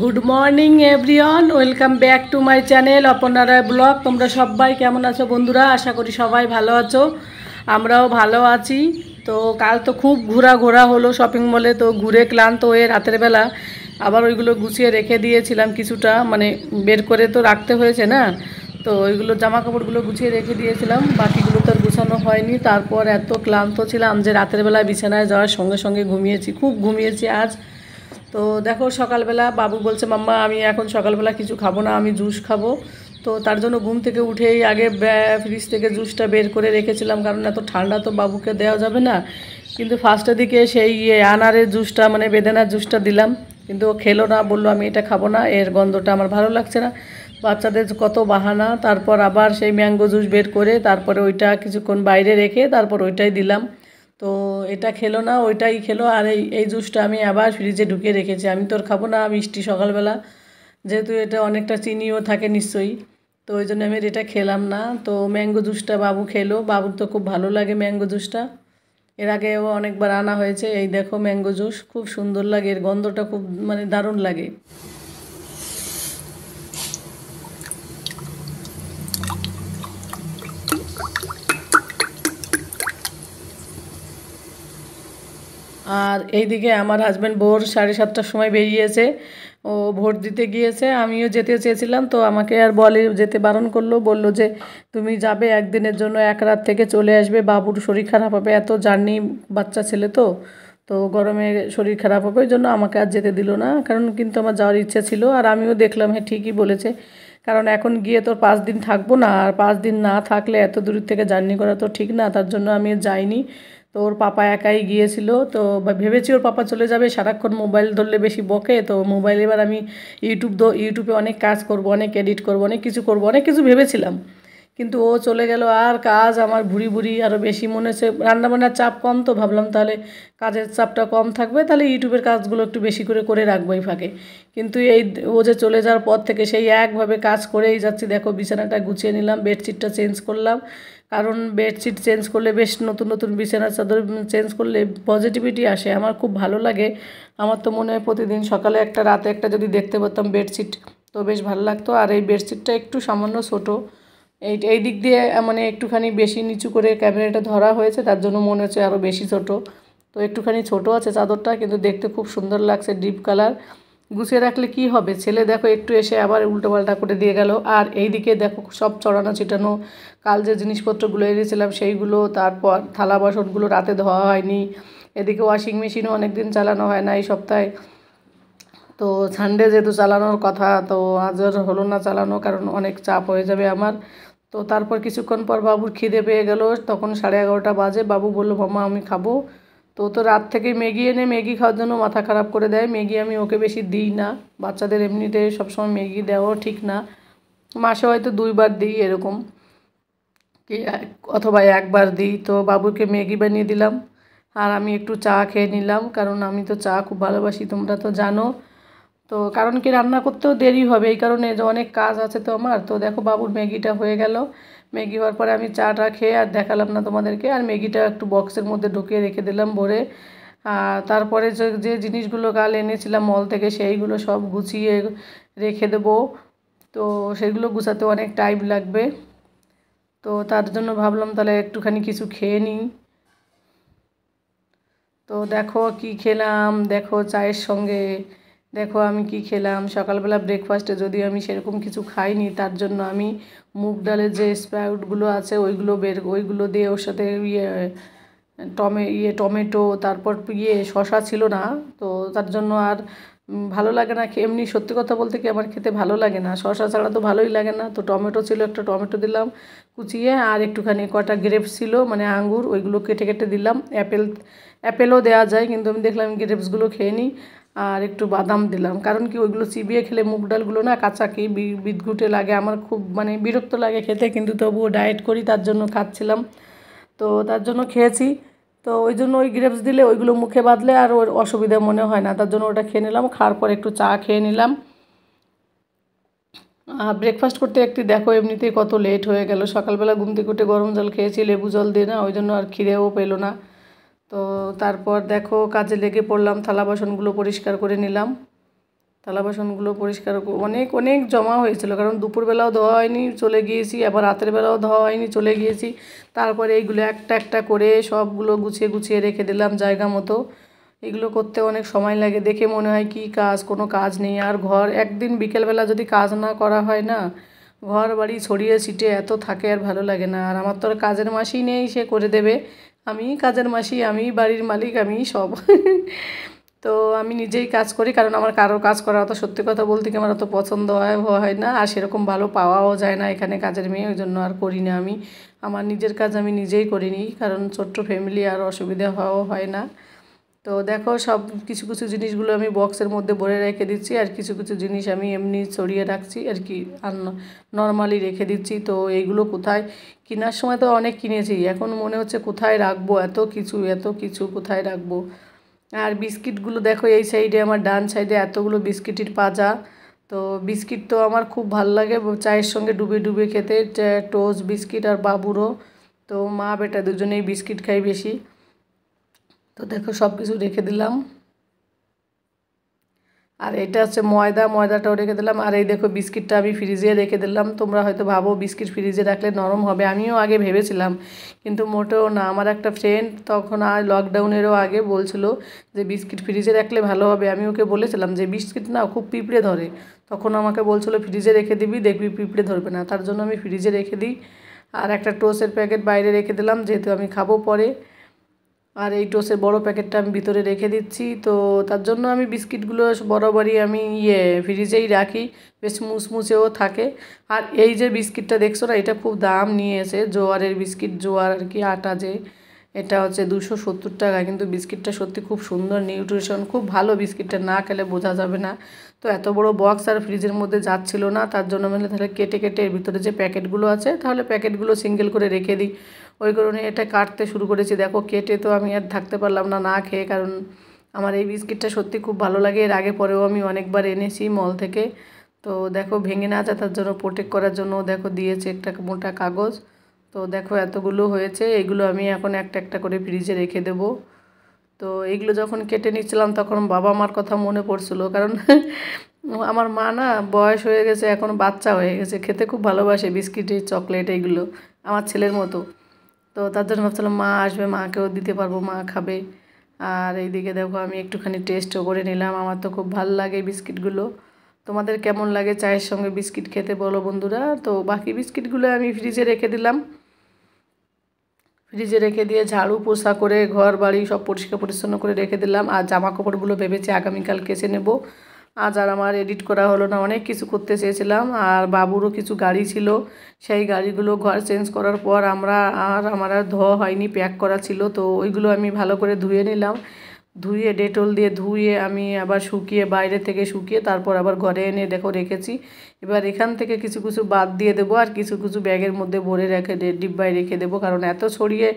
good morning everyone welcome back to my channel অপনারায় blog তোমরা সবাই কেমন আছো বন্ধুরা আশা করি সবাই ভালো আছো আমরাও ভালো আছি তো কাল তো খুব ঘোরা ঘোরা হলো শপিং মলে তো ঘুরে ক্লান্ত হয়ে রাতের বেলা আবার ওইগুলো গুছিয়ে রেখে দিয়েছিলাম কিছুটা মানে বের করে তো রাখতে হয়েছে না তো ওইগুলো জামা কাপড়গুলো গুছিয়ে রেখে দিয়েছিলাম বাকিগুলো তো আর গুছানো হয়নি তারপর এত ক্লান্ত ছিলাম যে রাতের বেলা বিছানায় যাওয়ার সঙ্গে সঙ্গে ঘুমিয়েছি খুব ঘুমিয়েছি আজ তো দেখো সকালবেলা বাবু বলছে মাম্মা আমি এখন সকালবেলা কিছু খাবো না আমি জুস খাবো তো তার জন্য ঘুম থেকে উঠেই আগে ফ্রিজ থেকে জুসটা বের করে রেখেছিলাম কারণ এত ঠান্ডা তো বাবুকে দেওয়া যাবে না কিন্তু ফার্স্টের দিকে সেই ইয়ে আনারের জুসটা মানে বেদেনার জুসটা দিলাম কিন্তু ও খেলো না বললো আমি এটা খাবো না এর গন্ধটা আমার ভালো লাগছে না বাচ্চাদের কত বাহানা তারপর আবার সেই ম্যাঙ্গো জুস বের করে তারপরে ওইটা কিছুক্ষণ বাইরে রেখে তারপর ওইটাই দিলাম তো এটা খেলো না ওইটাই খেলো আর এই এই জুসটা আমি আবার ফ্রিজে ঢুকে রেখেছি আমি তোর খাবো না মিষ্টি সকালবেলা যেহেতু এটা অনেকটা চিনিও থাকে নিশ্চয়ই তো ওই জন্য আমি এটা খেলাম না তো ম্যাঙ্গো জুসটা বাবু খেলো বাবুর তো খুব ভালো লাগে ম্যাঙ্গো জুসটা এর আগে অনেকবার আনা হয়েছে এই দেখো ম্যাঙ্গো জুস খুব সুন্দর লাগে এর গন্ধটা খুব মানে দারুণ লাগে আর এইদিকে আমার হাজব্যান্ড ভোর সাড়ে সাতটার সময় বেরিয়েছে ও ভোট দিতে গিয়েছে আমিও যেতে চেয়েছিলাম তো আমাকে আর বলে যেতে বারণ করলো বলল যে তুমি যাবে একদিনের জন্য এক রাত থেকে চলে আসবে বাবুর শরীর খারাপ হবে এত জার্নি বাচ্চা ছেলে তো তো গরমে শরীর খারাপ হবে ওই জন্য আমাকে আর যেতে দিল না কারণ কিন্তু আমার যাওয়ার ইচ্ছা ছিল আর আমিও দেখলাম হ্যাঁ ঠিকই বলেছে কারণ এখন গিয়ে তোর পাঁচ দিন থাকবো না আর পাঁচ দিন না থাকলে এত দূর থেকে জার্নি করা তো ঠিক না তার জন্য আমি যাইনি তো ওর পাপা একাই গিয়েছিল তো ভেবেছি ওর পাপা চলে যাবে সারাক্ষণ মোবাইল ধরলে বেশি বকে তো মোবাইল এবার আমি ইউটিউব ইউটিউবে অনেক কাজ করব অনেক এডিট করব অনেক কিছু করব অনেক কিছু ভেবেছিলাম কিন্তু ও চলে গেল আর কাজ আমার ভুড়ি ভুড়ি আরও বেশি মনে হচ্ছে রান্নাবান্নার চাপ কম তো ভাবলাম তাহলে কাজের চাপটা কম থাকবে তাহলে ইউটিউবের কাজগুলো একটু বেশি করে করে রাখবোই ফাঁকে কিন্তু এই ও যে চলে যাওয়ার পর থেকে সেই একভাবে কাজ করেই যাচ্ছি দেখো বিছানাটা গুছিয়ে নিলাম বেডশিটটা চেঞ্জ করলাম কারণ বেডশিট চেঞ্জ করলে বেশ নতুন নতুন বিছানার চাদর চেঞ্জ করলে পজিটিভিটি আসে আমার খুব ভালো লাগে আমার তো মনে হয় প্রতিদিন সকালে একটা রাতে একটা যদি দেখতে পারতাম বেডশিট তো বেশ ভালো লাগতো আর এই বেডশিটটা একটু সামান্য ছোটো এই এই দিক দিয়ে মানে একটুখানি বেশি নিচু করে ক্যামেরাটা ধরা হয়েছে তার জন্য মনে হচ্ছে আরও বেশি ছোট তো একটুখানি ছোট আছে চাদরটা কিন্তু দেখতে খুব সুন্দর লাগছে ডিপ কালার গুছিয়ে রাখলে কি হবে ছেলে দেখো একটু এসে আবার উল্টো পাল্টা করে দিয়ে গেল আর এই দিকে দেখো সব চড়ানো ছিটানো কাল যে জিনিসপত্রগুলো এনেছিলাম সেইগুলো তারপর থালা বাসনগুলো রাতে ধোয়া হয়নি এদিকে ওয়াশিং মেশিনও অনেক দিন চালানো হয় না এই সপ্তাহে তো সানডে যেহেতু চালানোর কথা তো আজ হলো না চালানো কারণ অনেক চাপ হয়ে যাবে আমার তো তারপর কিছুক্ষণ পর বাবুর খিদে পেয়ে গেল তখন সাড়ে এগারোটা বাজে বাবু বলল মামা আমি খাবো তো তো রাত থেকে ম্যাগি এনে ম্যাগি খাওয়ার জন্য মাথা খারাপ করে দেয় ম্যাগি আমি ওকে বেশি দিই না বাচ্চাদের এমনিতে সবসময় ম্যাগি দেওয়াও ঠিক না মাসে হয়তো দুইবার দিই এরকম কি অথবা একবার দিই তো বাবুকে ম্যাগি বানিয়ে দিলাম আর আমি একটু চা খেয়ে নিলাম কারণ আমি তো চা খুব ভালোবাসি তোমরা তো জানো তো কারণ কি রান্না করতেও দেরি হবে এই কারণে যে অনেক কাজ আছে তো আমার তো দেখো বাবুর ম্যাগিটা হয়ে গেল ম্যাগি হওয়ার পরে আমি চাটা খেয়ে আর দেখালাম না তোমাদেরকে আর ম্যাগিটা একটু বক্সের মধ্যে ঢুকিয়ে রেখে দিলাম ভরে আর তারপরে যে জিনিসগুলো কাল এনেছিলাম মল থেকে সেইগুলো সব গুছিয়ে রেখে দেবো তো সেগুলো গুছাতে অনেক টাইম লাগবে তো তার জন্য ভাবলাম তাহলে একটুখানি কিছু খেয়ে নিই তো দেখো কি খেলাম দেখো চায়ের সঙ্গে দেখো আমি কি খেলাম সকালবেলা ব্রেকফাস্টে যদি আমি সেরকম কিছু খাইনি তার জন্য আমি মুগ ডালের যে স্প্রাউটগুলো আছে ওইগুলো বের ওইগুলো দিয়ে ওর সাথে ইয়ে টমে ইয়ে টমেটো তারপর ইয়ে শশা ছিল না তো তার জন্য আর ভালো লাগে না এমনি সত্যি কথা বলতে কি আমার খেতে ভালো লাগে না শশা ছাড়া তো ভালোই লাগে না তো টমেটো ছিল একটা টমেটো দিলাম কুচিয়ে আর একটুখানি কটা গ্রেপস ছিল মানে আঙ্গুর ওইগুলো কেটে কেটে দিলাম অ্যাপেল অ্যাপেলও দেওয়া যায় কিন্তু আমি দেখলাম গ্রেপসগুলো খেয়ে নিই আর একটু বাদাম দিলাম কারণ কি ওইগুলো চিবিয়ে খেলে মুগ ডালগুলো না কাঁচাকি বিদঘুটে লাগে আমার খুব মানে বিরক্ত লাগে খেতে কিন্তু তবুও ডায়েট করি তার জন্য খাচ্ছিলাম তো তার জন্য খেয়েছি তো ওই জন্য ওই গ্রেপস দিলে ওইগুলো মুখে বাঁধলে আর ওর অসুবিধা মনে হয় না তার জন্য ওটা খেয়ে নিলাম খাওয়ার পর একটু চা খেয়ে নিলাম ব্রেকফাস্ট করতে একটি দেখো এমনিতেই কত লেট হয়ে গেল সকালবেলা ঘুম থেকে উঠে গরম জল খেয়েছি লেবু জল দিয়ে না ওই জন্য আর খিদেও পেলো না তো তারপর দেখো কাজে লেগে পড়লাম থালা বাসনগুলো পরিষ্কার করে নিলাম থালা বাসনগুলো পরিষ্কার অনেক অনেক জমা হয়েছিল কারণ দুপুরবেলাও ধোয়া হয়নি চলে গিয়েছি আবার রাতের বেলাও ধোয়া হয়নি চলে গিয়েছি তারপরে এইগুলো একটা একটা করে সবগুলো গুছিয়ে গুছিয়ে রেখে দিলাম জায়গা মতো এগুলো করতে অনেক সময় লাগে দেখে মনে হয় কি কাজ কোনো কাজ নেই আর ঘর একদিন বিকেলবেলা যদি কাজ না করা হয় না ঘর বাড়ি ছড়িয়ে ছিটে এত থাকে আর ভালো লাগে না আর আমার তো আর কাজের মাসি নেই সে করে দেবে আমি কাজের মাসি আমি বাড়ির মালিক আমি সব তো আমি নিজেই কাজ করি কারণ আমার কারো কাজ করা অত সত্যি কথা বলতে কি আমার অত পছন্দ হয় হয় না আর সেরকম ভালো পাওয়াও যায় না এখানে কাজের মেয়ে ওই জন্য আর করি না আমি আমার নিজের কাজ আমি নিজেই করিনি কারণ ছোট্ট ফ্যামিলি আর অসুবিধা হওয়াও হয় না তো দেখো সব কিছু কিছু জিনিসগুলো আমি বক্সের মধ্যে ভরে রেখে দিচ্ছি আর কিছু কিছু জিনিস আমি এমনি ছড়িয়ে রাখছি আর কি আর নর্মালি রেখে দিচ্ছি তো এইগুলো কোথায় কেনার সময় তো অনেক কিনেছি এখন মনে হচ্ছে কোথায় রাখবো এত কিছু এত কিছু কোথায় রাখবো আর বিস্কিটগুলো দেখো এই সাইডে আমার ডান সাইডে এতগুলো বিস্কিটের পাজা তো বিস্কিট তো আমার খুব ভাল লাগে চায়ের সঙ্গে ডুবে ডুবে খেতে টোস্ট বিস্কিট আর বাবুরও তো মা বেটা দুজনেই বিস্কিট খাই বেশি তো দেখো সব কিছু রেখে দিলাম আর এটা হচ্ছে ময়দা ময়দাটাও রেখে দিলাম আর এই দেখো বিস্কিটটা আমি ফ্রিজে রেখে দিলাম তোমরা হয়তো ভাবো বিস্কিট ফ্রিজে রাখলে নরম হবে আমিও আগে ভেবেছিলাম কিন্তু মোটেও না আমার একটা ফ্রেন্ড তখন আর লকডাউনেরও আগে বলছিল যে বিস্কিট ফ্রিজে রাখলে ভালো হবে আমি ওকে বলেছিলাম যে বিস্কিট না খুব পিঁপড়ে ধরে তখন আমাকে বলছিল ফ্রিজে রেখে দিবি দেখবি পিঁপড়ে ধরবে না তার জন্য আমি ফ্রিজে রেখে দিই আর একটা টোস্টের প্যাকেট বাইরে রেখে দিলাম যেহেতু আমি খাবো পরে আর এই টোসের বড় প্যাকেটটা আমি ভিতরে রেখে দিচ্ছি তো তার জন্য আমি বিস্কিটগুলো বরাবরই আমি ইয়ে ফ্রিজেই রাখি বেশ মুসমুসেও থাকে আর এই যে বিস্কিটটা দেখছো না এটা খুব দাম নিয়েছে জোয়ারের বিস্কিট জোয়ার আর কি আটা যে এটা হচ্ছে দুশো সত্তর টাকা কিন্তু বিস্কিটটা সত্যি খুব সুন্দর নিউট্রিশন খুব ভালো বিস্কিটটা না খেলে বোঝা যাবে না তো এত বড় বক্স আর ফ্রিজের মধ্যে যাচ্ছিলো না তার জন্য মানে তাহলে কেটে কেটে ভিতরে যে প্যাকেটগুলো আছে তাহলে প্যাকেটগুলো সিঙ্গেল করে রেখে দিই ওই কারণে এটা কাটতে শুরু করেছি দেখো কেটে তো আমি আর থাকতে পারলাম না না খেয়ে কারণ আমার এই বিস্কিটটা সত্যি খুব ভালো লাগে এর আগে পরেও আমি অনেকবার এনেছি মল থেকে তো দেখো ভেঙে না যা তার জন্য প্রোটেক্ট করার জন্য দেখো দিয়েছে একটা মোটা কাগজ তো দেখো এতগুলো হয়েছে এগুলো আমি এখন একটা একটা করে ফ্রিজে রেখে দেবো তো এগুলো যখন কেটে নিচ্ছিলাম তখন বাবা মার কথা মনে পড়ছিল কারণ আমার মা না বয়স হয়ে গেছে এখন বাচ্চা হয়ে গেছে খেতে খুব ভালোবাসে বিস্কিট চকলেট এইগুলো আমার ছেলের মতো তো তার জন্য ভাবছিলাম মা আসবে মাকেও দিতে পারবো মা খাবে আর এইদিকে দেখো আমি একটুখানি টেস্টও করে নিলাম আমার তো খুব ভালো লাগে বিস্কিটগুলো তোমাদের কেমন লাগে চায়ের সঙ্গে বিস্কিট খেতে বলো বন্ধুরা তো বাকি বিস্কিটগুলো আমি ফ্রিজে রেখে দিলাম ফ্রিজে রেখে দিয়ে ঝাড়ু পোষা করে ঘর বাড়ি সব পরিষ্কার পরিচ্ছন্ন করে রেখে দিলাম আর জামা কাপড়গুলো ভেবেছি আগামীকাল কেচে নেবো আজ আর আমার এডিট করা হলো না অনেক কিছু করতে চেয়েছিলাম আর বাবুরও কিছু গাড়ি ছিল সেই গাড়িগুলো ঘর চেঞ্জ করার পর আমরা আর আমার আর ধোয়া হয়নি প্যাক করা ছিল তো ওইগুলো আমি ভালো করে ধুয়ে নিলাম ধুয়ে ডেটল দিয়ে ধুয়ে আমি আবার শুকিয়ে বাইরে থেকে শুকিয়ে তারপর আবার ঘরে এনে দেখো রেখেছি এবার এখান থেকে কিছু কিছু বাদ দিয়ে দেবো আর কিছু কিছু ব্যাগের মধ্যে ভরে রেখে ডিব্বায় রেখে দেবো কারণ এত ছড়িয়ে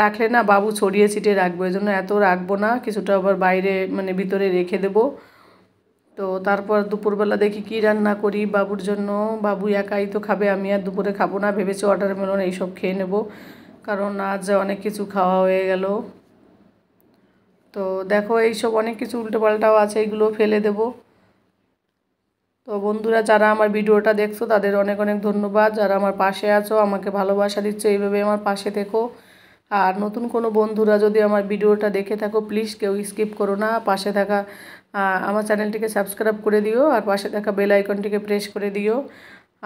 রাখলে না বাবু ছড়িয়ে ছিটিয়ে রাখবো এই জন্য এত রাখবো না কিছুটা আবার বাইরে মানে ভিতরে রেখে দেবো তো তারপর দুপুরবেলা দেখি কি রান্না করি বাবুর জন্য বাবু একাই তো খাবে আমি আর দুপুরে খাবো না ভেবেছি অর্ডার মেলন এইসব খেয়ে নেব কারণ আজ অনেক কিছু খাওয়া হয়ে গেল তো দেখো এইসব অনেক কিছু উল্টোপাল্টাও আছে এগুলো ফেলে দেব তো বন্ধুরা যারা আমার ভিডিওটা দেখছো তাদের অনেক অনেক ধন্যবাদ যারা আমার পাশে আছো আমাকে ভালোবাসা দিচ্ছ এইভাবে আমার পাশে থেকো আর নতুন কোনো বন্ধুরা যদি আমার ভিডিওটা দেখে থাকো প্লিজ কেউ স্কিপ করো না পাশে থাকা আমার চ্যানেলটিকে সাবস্ক্রাইব করে দিও আর পাশে থাকা বেল আইকনটিকে প্রেস করে দিও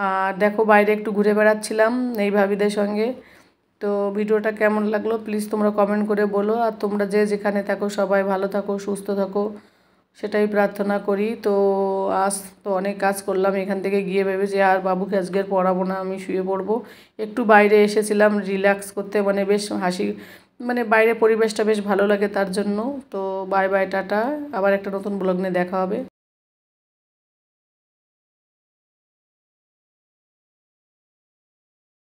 আর দেখো বাইরে একটু ঘুরে বেড়াচ্ছিলাম এই ভাবিদের সঙ্গে তো ভিডিওটা কেমন লাগলো প্লিজ তোমরা কমেন্ট করে বলো আর তোমরা যে যেখানে থাকো সবাই ভালো থাকো সুস্থ থাকো সেটাই প্রার্থনা করি তো আজ তো অনেক কাজ করলাম এখান থেকে গিয়ে ভেবে যে আর বাবুকে আজকে পড়াবো না আমি শুয়ে পড়বো একটু বাইরে এসেছিলাম রিল্যাক্স করতে মানে বেশ হাসি মানে বাইরে পরিবেশটা বেশ ভালো লাগে তার জন্য তো বাই বাই টাটা আবার একটা নতুন ব্লগ নিয়ে দেখা হবে